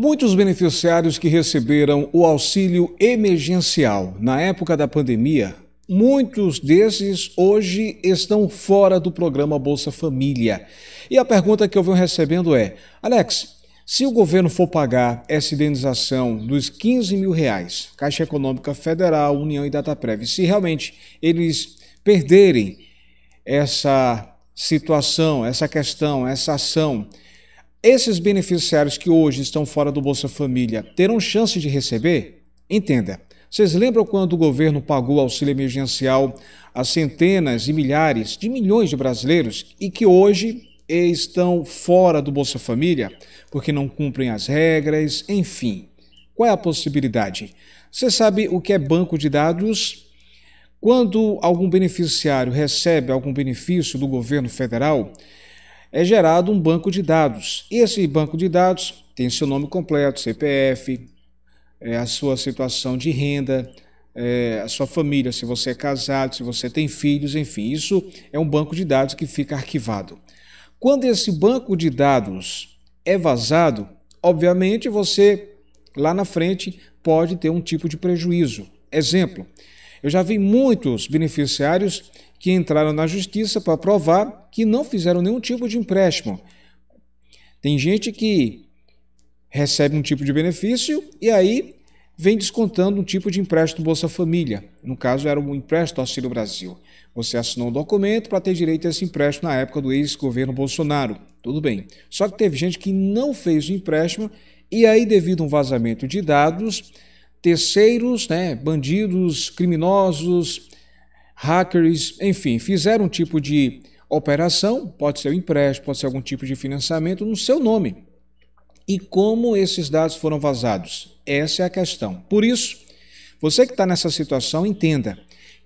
Muitos beneficiários que receberam o auxílio emergencial na época da pandemia, muitos desses hoje estão fora do programa Bolsa Família. E a pergunta que eu venho recebendo é: Alex, se o governo for pagar essa indenização dos 15 mil reais, Caixa Econômica Federal, União e Dataprev, se realmente eles perderem essa situação, essa questão, essa ação, esses beneficiários que hoje estão fora do Bolsa Família terão chance de receber? Entenda. Vocês lembram quando o governo pagou auxílio emergencial a centenas e milhares de milhões de brasileiros e que hoje estão fora do Bolsa Família porque não cumprem as regras, enfim. Qual é a possibilidade? Você sabe o que é banco de dados? Quando algum beneficiário recebe algum benefício do governo federal, é gerado um banco de dados. Esse banco de dados tem seu nome completo, CPF, é, a sua situação de renda, é, a sua família, se você é casado, se você tem filhos, enfim, isso é um banco de dados que fica arquivado. Quando esse banco de dados é vazado, obviamente você lá na frente pode ter um tipo de prejuízo. Exemplo, eu já vi muitos beneficiários que entraram na justiça para provar que não fizeram nenhum tipo de empréstimo. Tem gente que recebe um tipo de benefício e aí vem descontando um tipo de empréstimo Bolsa Família. No caso, era um empréstimo Auxílio Brasil. Você assinou um documento para ter direito a esse empréstimo na época do ex-governo Bolsonaro. Tudo bem. Só que teve gente que não fez o empréstimo e aí, devido a um vazamento de dados, terceiros, né, bandidos, criminosos, hackers, enfim, fizeram um tipo de operação, pode ser um empréstimo, pode ser algum tipo de financiamento no seu nome. E como esses dados foram vazados? Essa é a questão. Por isso, você que está nessa situação, entenda: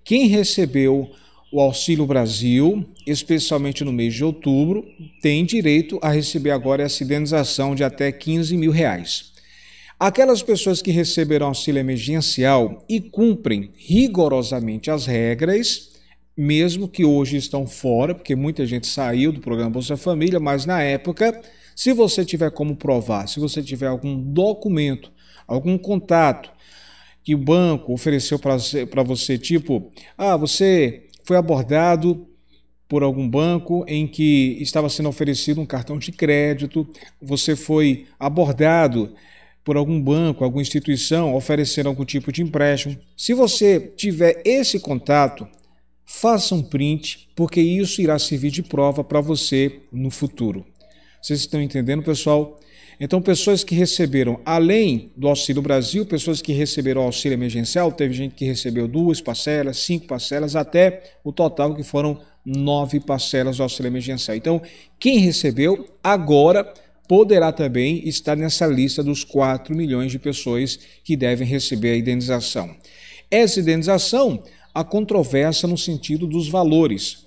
quem recebeu o Auxílio Brasil, especialmente no mês de outubro, tem direito a receber agora essa indenização de até 15 mil reais. Aquelas pessoas que receberão auxílio emergencial e cumprem rigorosamente as regras, mesmo que hoje estão fora, porque muita gente saiu do programa Bolsa Família, mas na época, se você tiver como provar, se você tiver algum documento, algum contato que o banco ofereceu para você, tipo, ah, você foi abordado por algum banco em que estava sendo oferecido um cartão de crédito, você foi abordado por algum banco, alguma instituição oferecer algum tipo de empréstimo. Se você tiver esse contato, faça um print, porque isso irá servir de prova para você no futuro. Vocês estão entendendo, pessoal? Então, pessoas que receberam, além do Auxílio Brasil, pessoas que receberam auxílio emergencial, teve gente que recebeu duas parcelas, cinco parcelas, até o total que foram nove parcelas do auxílio emergencial. Então, quem recebeu, agora poderá também estar nessa lista dos 4 milhões de pessoas que devem receber a indenização. Essa indenização, a controvérsia no sentido dos valores.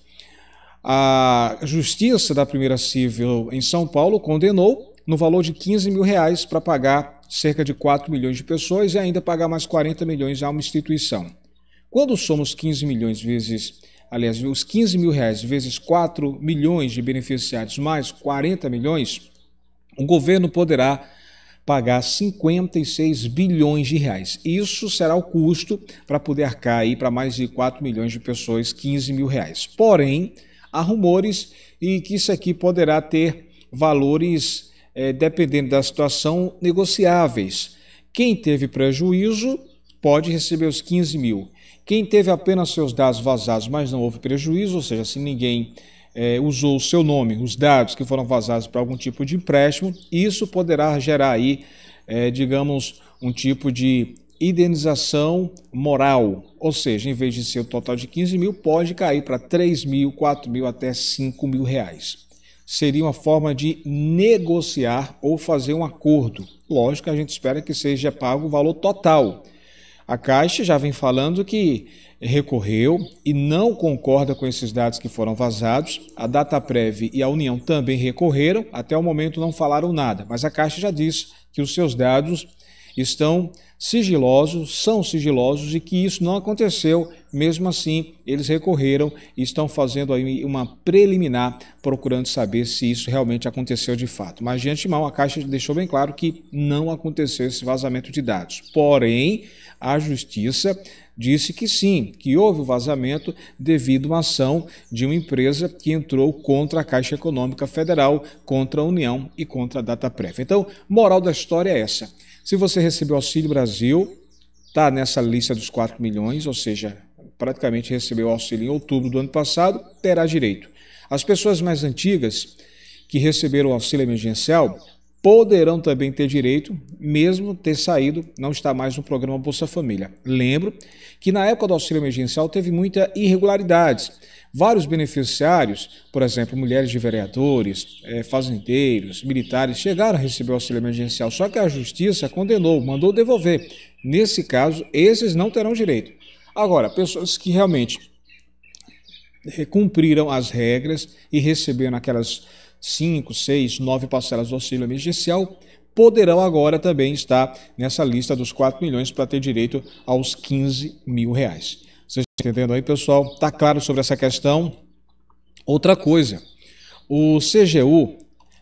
A Justiça da Primeira Civil em São Paulo condenou no valor de 15 mil reais para pagar cerca de 4 milhões de pessoas e ainda pagar mais 40 milhões a uma instituição. Quando somos 15 milhões vezes, aliás, os 15 mil reais vezes 4 milhões de beneficiários mais 40 milhões, o governo poderá pagar 56 bilhões de reais. Isso será o custo para poder arcar para mais de 4 milhões de pessoas, 15 mil reais. Porém, há rumores e que isso aqui poderá ter valores, é, dependendo da situação, negociáveis. Quem teve prejuízo pode receber os 15 mil. Quem teve apenas seus dados vazados, mas não houve prejuízo, ou seja, se ninguém é, usou o seu nome, os dados que foram vazados para algum tipo de empréstimo, isso poderá gerar aí, é, digamos, um tipo de indenização moral, ou seja, em vez de ser o total de 15 mil, pode cair para 3 mil, 4 mil, até 5 mil reais. Seria uma forma de negociar ou fazer um acordo. Lógico, a gente espera que seja pago o valor total a Caixa já vem falando que recorreu e não concorda com esses dados que foram vazados. A Dataprev e a União também recorreram, até o momento não falaram nada, mas a Caixa já disse que os seus dados estão sigilosos, são sigilosos e que isso não aconteceu. Mesmo assim, eles recorreram e estão fazendo aí uma preliminar, procurando saber se isso realmente aconteceu de fato. Mas de antemão, a Caixa deixou bem claro que não aconteceu esse vazamento de dados. Porém, a Justiça disse que sim, que houve o vazamento devido a uma ação de uma empresa que entrou contra a Caixa Econômica Federal, contra a União e contra a Data Prévia. Então, moral da história é essa. Se você recebeu Auxílio Brasil, está nessa lista dos 4 milhões, ou seja, praticamente recebeu auxílio em outubro do ano passado, terá direito. As pessoas mais antigas que receberam o auxílio emergencial poderão também ter direito, mesmo ter saído, não está mais no programa Bolsa Família. Lembro que na época do auxílio emergencial teve muitas irregularidades. Vários beneficiários, por exemplo, mulheres de vereadores, eh, fazendeiros, militares, chegaram a receber o auxílio emergencial, só que a justiça condenou, mandou devolver. Nesse caso, esses não terão direito. Agora, pessoas que realmente eh, cumpriram as regras e receberam aquelas 5, 6, 9 parcelas do auxílio emergencial poderão agora também estar nessa lista dos 4 milhões para ter direito aos 15 mil reais. Vocês estão entendendo aí, pessoal? Está claro sobre essa questão? Outra coisa, o CGU,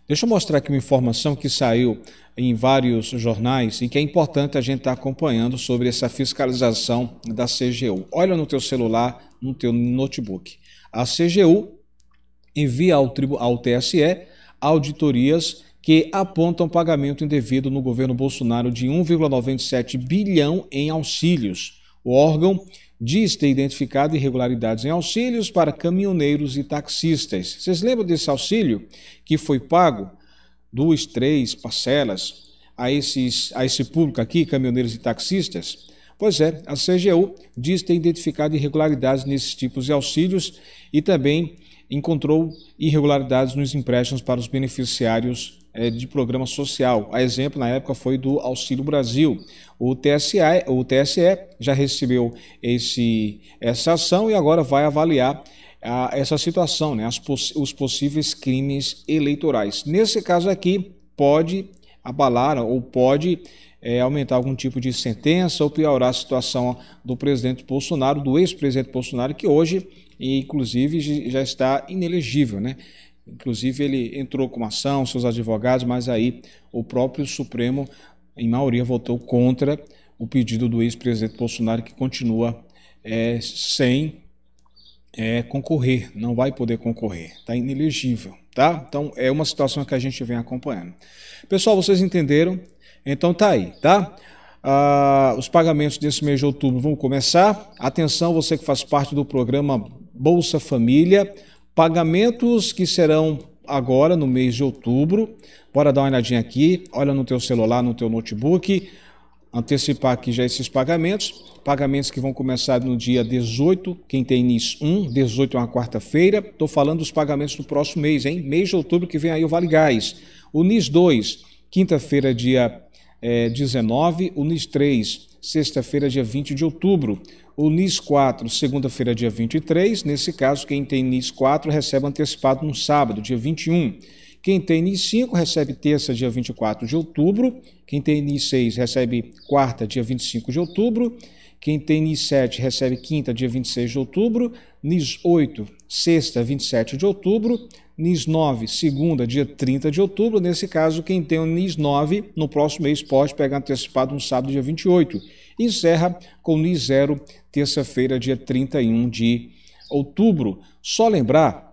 deixa eu mostrar aqui uma informação que saiu em vários jornais e que é importante a gente estar tá acompanhando sobre essa fiscalização da CGU. Olha no teu celular, no teu notebook. A CGU envia ao, ao TSE auditorias que apontam pagamento indevido no governo Bolsonaro de 1,97 bilhão em auxílios. O órgão diz ter identificado irregularidades em auxílios para caminhoneiros e taxistas. Vocês lembram desse auxílio que foi pago? Duas, três parcelas a, esses, a esse público aqui, caminhoneiros e taxistas? Pois é, a CGU diz ter identificado irregularidades nesses tipos de auxílios e também encontrou irregularidades nos empréstimos para os beneficiários eh, de programa social. A exemplo, na época, foi do Auxílio Brasil. O TSE, o TSE já recebeu esse, essa ação e agora vai avaliar a, ah, essa situação, né, as, os possíveis crimes eleitorais. Nesse caso aqui, pode abalar ou pode é, aumentar algum tipo de sentença ou piorar a situação do presidente Bolsonaro, do ex-presidente Bolsonaro, que hoje e inclusive já está inelegível, né? Inclusive ele entrou com ação, seus advogados, mas aí o próprio Supremo, em maioria, votou contra o pedido do ex-presidente Bolsonaro que continua é, sem é, concorrer, não vai poder concorrer, está inelegível, tá? Então é uma situação que a gente vem acompanhando. Pessoal, vocês entenderam? Então tá aí, tá? Ah, os pagamentos desse mês de outubro vão começar. Atenção, você que faz parte do programa Bolsa Família, pagamentos que serão agora no mês de outubro. Bora dar uma olhadinha aqui, olha no teu celular, no teu notebook, antecipar aqui já esses pagamentos. Pagamentos que vão começar no dia 18, quem tem NIS 1, 18 é uma quarta-feira. Estou falando dos pagamentos do próximo mês, hein? Mês de outubro que vem aí o Vale Gás. O NIS 2, quinta-feira, dia é, eh, 19. O NIS 3, sexta-feira, dia 20 de outubro o NIS 4, segunda-feira, dia 23. Nesse caso, quem tem NIS 4 recebe antecipado no sábado, dia 21. Quem tem NIS 5 recebe terça, dia 24 de outubro. Quem tem NIS 6 recebe quarta, dia 25 de outubro. Quem tem NIS 7 recebe quinta, dia 26 de outubro. NIS 8, sexta, 27 de outubro. NIS 9, segunda, dia 30 de outubro. Nesse caso, quem tem o NIS 9 no próximo mês pode pegar antecipado no sábado, dia 28. encerra com o NIS 0, terça-feira, dia 31 de outubro. Só lembrar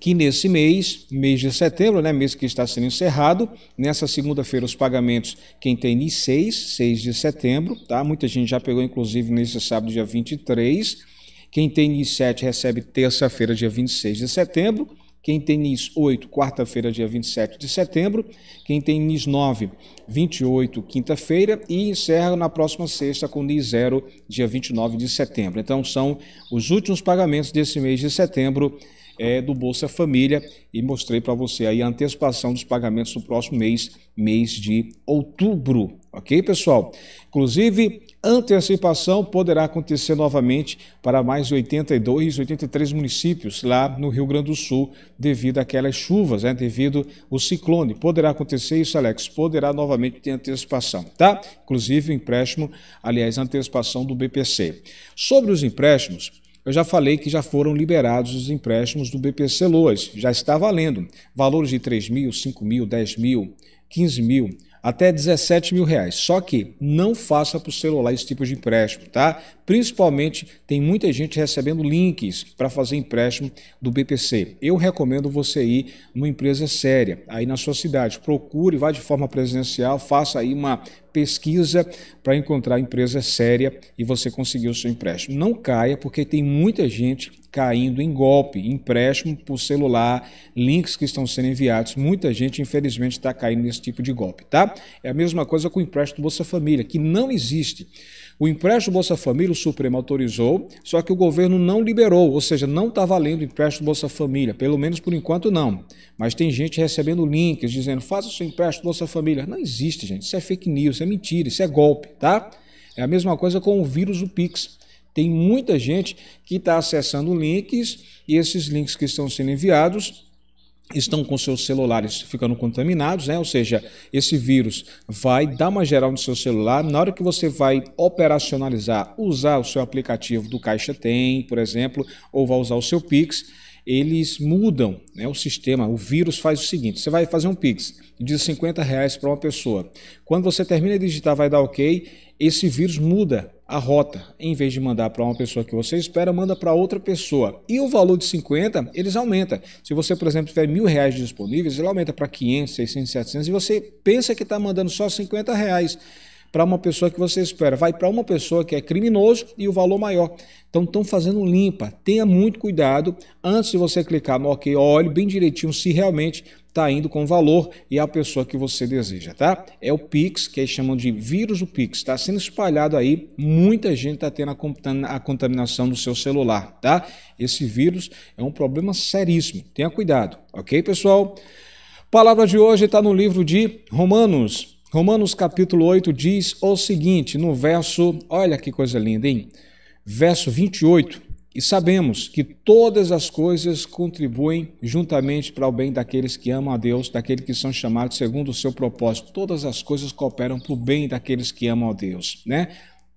que nesse mês, mês de setembro, né, mês que está sendo encerrado, nessa segunda-feira os pagamentos, quem tem NIS 6, 6 de setembro, tá? Muita gente já pegou inclusive nesse sábado dia 23. Quem tem NIS 7 recebe terça-feira, dia 26 de setembro. Quem tem NIS 8, quarta-feira, dia 27 de setembro. Quem tem NIS 9, 28, quinta-feira. E encerra na próxima sexta com NIS 0, dia 29 de setembro. Então, são os últimos pagamentos desse mês de setembro é, do Bolsa Família e mostrei para você aí a antecipação dos pagamentos do próximo mês, mês de outubro. Ok, pessoal? Inclusive, antecipação poderá acontecer novamente para mais 82, 83 municípios lá no Rio Grande do Sul, devido àquelas chuvas, né? devido ao ciclone. Poderá acontecer isso, Alex? Poderá novamente ter antecipação, tá? Inclusive, empréstimo, aliás, antecipação do BPC. Sobre os empréstimos, eu já falei que já foram liberados os empréstimos do BPC Loas, já está valendo. Valores de 3 mil, 5 mil, 10 mil, 15 mil, até 17 mil reais. Só que não faça para o celular esse tipo de empréstimo, tá? Principalmente tem muita gente recebendo links para fazer empréstimo do BPC. Eu recomendo você ir numa empresa séria aí na sua cidade. Procure, vá de forma presencial, faça aí uma pesquisa para encontrar empresa séria e você conseguir o seu empréstimo. Não caia, porque tem muita gente caindo em golpe, empréstimo por celular, links que estão sendo enviados. Muita gente, infelizmente, está caindo nesse tipo de golpe, tá? É a mesma coisa com o empréstimo Bolsa Família, que não existe. O empréstimo Bolsa Família, o Supremo autorizou, só que o governo não liberou, ou seja, não está valendo o empréstimo Bolsa Família, pelo menos por enquanto não. Mas tem gente recebendo links dizendo, faça o seu empréstimo Bolsa Família. Não existe, gente, isso é fake news, isso é mentira, isso é golpe, tá? É a mesma coisa com o vírus do Pix. Tem muita gente que está acessando links e esses links que estão sendo enviados estão com seus celulares ficando contaminados, né? Ou seja, esse vírus vai dar uma geral no seu celular. Na hora que você vai operacionalizar, usar o seu aplicativo do Caixa Tem, por exemplo, ou vai usar o seu Pix, eles mudam né, o sistema. O vírus faz o seguinte: você vai fazer um Pix de 50 reais para uma pessoa. Quando você termina de digitar, vai dar OK. Esse vírus muda a rota, em vez de mandar para uma pessoa que você espera, manda para outra pessoa. E o valor de 50, eles aumentam. Se você, por exemplo, tiver mil reais disponíveis, ele aumenta para 500, 600, 700 e você pensa que está mandando só 50 reais para uma pessoa que você espera. Vai para uma pessoa que é criminoso e o valor maior. Então estão fazendo limpa. Tenha muito cuidado antes de você clicar no OK, olhe bem direitinho se realmente está indo com valor e a pessoa que você deseja, tá? É o Pix, que eles chamam de vírus do Pix, está sendo espalhado aí, muita gente está tendo a contaminação do seu celular, tá? Esse vírus é um problema seríssimo, tenha cuidado, ok, pessoal? Palavra de hoje está no livro de Romanos, Romanos capítulo 8 diz o seguinte, no verso, olha que coisa linda, hein? Verso 28. E sabemos que todas as coisas contribuem juntamente para o bem daqueles que amam a Deus, daqueles que são chamados segundo o seu propósito. Todas as coisas cooperam para o bem daqueles que amam a Deus, né?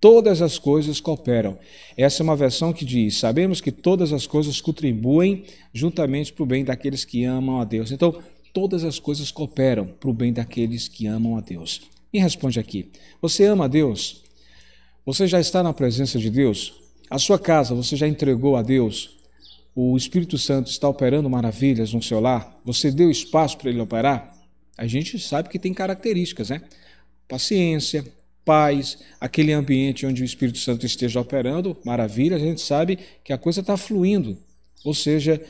Todas as coisas cooperam. Essa é uma versão que diz: sabemos que todas as coisas contribuem juntamente para o bem daqueles que amam a Deus. Então, todas as coisas cooperam para o bem daqueles que amam a Deus. Me responde aqui: você ama a Deus? Você já está na presença de Deus? A sua casa você já entregou a Deus? O Espírito Santo está operando maravilhas no seu lar? Você deu espaço para ele operar? A gente sabe que tem características, né? Paciência, paz, aquele ambiente onde o Espírito Santo esteja operando, maravilha, a gente sabe que a coisa está fluindo. Ou seja,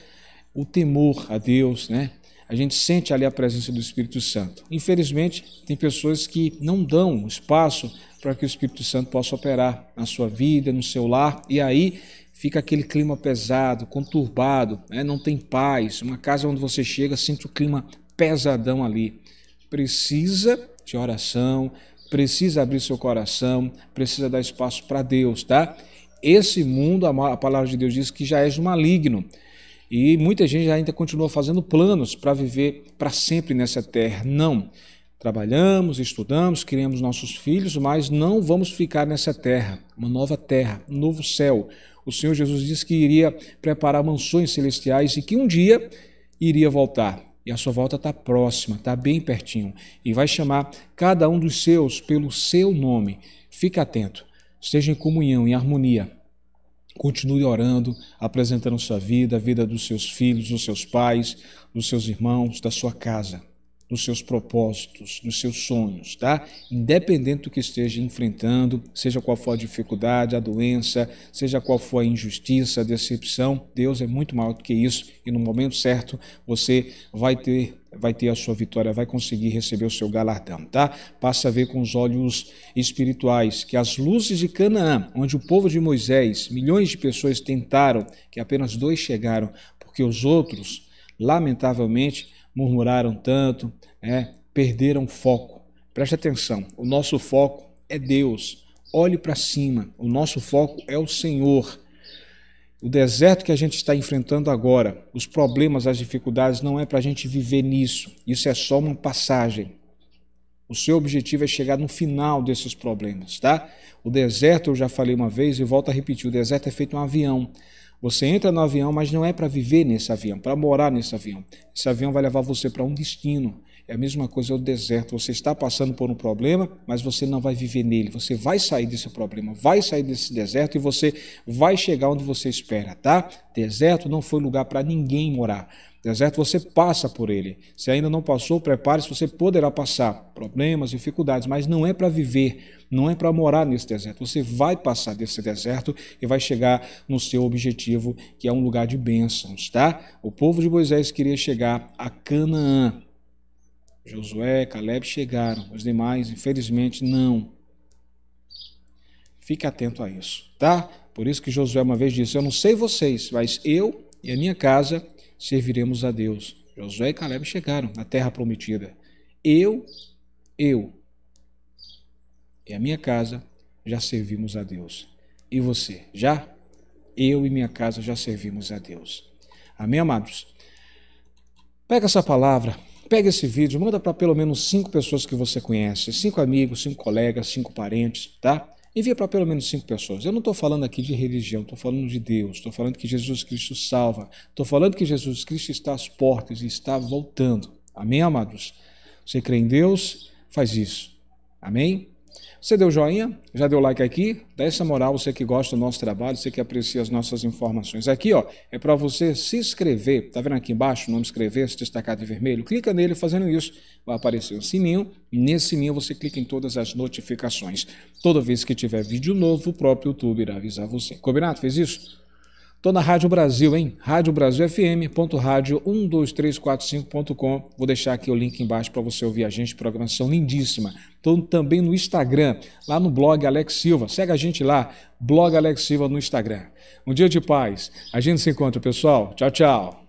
o temor a Deus, né? a gente sente ali a presença do Espírito Santo. Infelizmente, tem pessoas que não dão espaço para que o Espírito Santo possa operar na sua vida, no seu lar, e aí fica aquele clima pesado, conturbado, né? não tem paz. Uma casa onde você chega, sente o clima pesadão ali. Precisa de oração, precisa abrir seu coração, precisa dar espaço para Deus, tá? Esse mundo, a palavra de Deus diz que já é de maligno. E muita gente ainda continua fazendo planos para viver para sempre nessa terra. Não. Trabalhamos, estudamos, criamos nossos filhos, mas não vamos ficar nessa terra. Uma nova terra, um novo céu. O Senhor Jesus disse que iria preparar mansões celestiais e que um dia iria voltar. E a sua volta está próxima, está bem pertinho. E vai chamar cada um dos seus pelo seu nome. Fique atento, esteja em comunhão, em harmonia Continue orando, apresentando sua vida, a vida dos seus filhos, dos seus pais, dos seus irmãos, da sua casa, dos seus propósitos, dos seus sonhos, tá? Independente do que esteja enfrentando, seja qual for a dificuldade, a doença, seja qual for a injustiça, a decepção, Deus é muito maior do que isso e no momento certo você vai ter vai ter a sua vitória, vai conseguir receber o seu galardão, tá? Passa a ver com os olhos espirituais que as luzes de Canaã, onde o povo de Moisés, milhões de pessoas tentaram, que apenas dois chegaram, porque os outros, lamentavelmente, murmuraram tanto, é, perderam foco. Preste atenção, o nosso foco é Deus. Olhe para cima, o nosso foco é o Senhor. O deserto que a gente está enfrentando agora, os problemas, as dificuldades, não é para a gente viver nisso. Isso é só uma passagem. O seu objetivo é chegar no final desses problemas, tá? O deserto, eu já falei uma vez e volto a repetir: o deserto é feito um avião. Você entra no avião, mas não é para viver nesse avião, para morar nesse avião. Esse avião vai levar você para um destino. É a mesma coisa é o deserto. Você está passando por um problema, mas você não vai viver nele. Você vai sair desse problema, vai sair desse deserto e você vai chegar onde você espera, tá? Deserto não foi lugar para ninguém morar. Deserto você passa por ele. Se ainda não passou, prepare-se, você poderá passar problemas, dificuldades, mas não é para viver, não é para morar nesse deserto. Você vai passar desse deserto e vai chegar no seu objetivo, que é um lugar de bênçãos, tá? O povo de Moisés queria chegar a Canaã. Josué, Caleb chegaram, os demais, infelizmente, não. Fique atento a isso, tá? Por isso que Josué uma vez disse: Eu não sei vocês, mas eu e a minha casa serviremos a Deus. Josué e Caleb chegaram na terra prometida. Eu, eu e a minha casa já servimos a Deus. E você, já? Eu e minha casa já servimos a Deus. Amém, amados? Pega essa palavra Pega esse vídeo, manda para pelo menos cinco pessoas que você conhece, cinco amigos, cinco colegas, cinco parentes, tá? Envia para pelo menos cinco pessoas. Eu não estou falando aqui de religião, estou falando de Deus, estou falando que Jesus Cristo salva, estou falando que Jesus Cristo está às portas e está voltando. Amém, amados? Você crê em Deus? Faz isso. Amém? Você deu joinha? Já deu like aqui? Dá essa moral, você que gosta do nosso trabalho, você que aprecia as nossas informações. Aqui, ó, é para você se inscrever. Tá vendo aqui embaixo o nome inscrever, se destacar de vermelho? Clica nele fazendo isso. Vai aparecer um sininho. Nesse sininho você clica em todas as notificações. Toda vez que tiver vídeo novo, o próprio YouTube irá avisar você. Combinado? Fez isso? Tô na Rádio Brasil, hein? Rádio Brasil FM, ponto rádio 12345.com. Vou deixar aqui o link embaixo para você ouvir a gente, programação lindíssima. Tô também no Instagram, lá no blog Alex Silva. Segue a gente lá, blog Alex Silva no Instagram. Um dia de paz. A gente se encontra, pessoal. Tchau, tchau.